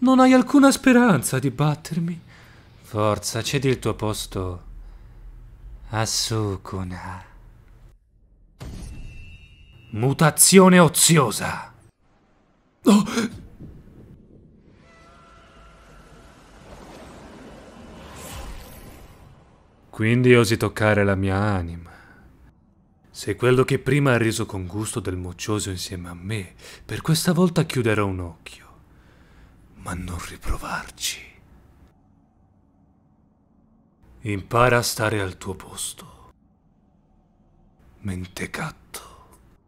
Non hai alcuna speranza di battermi. Forza, cedi il tuo posto a Sukuna. Mutazione oziosa. Oh. Quindi osi toccare la mia anima. Sei quello che prima ha riso con gusto del moccioso insieme a me. Per questa volta chiuderò un occhio non riprovarci. Impara a stare al tuo posto. Mentecatto.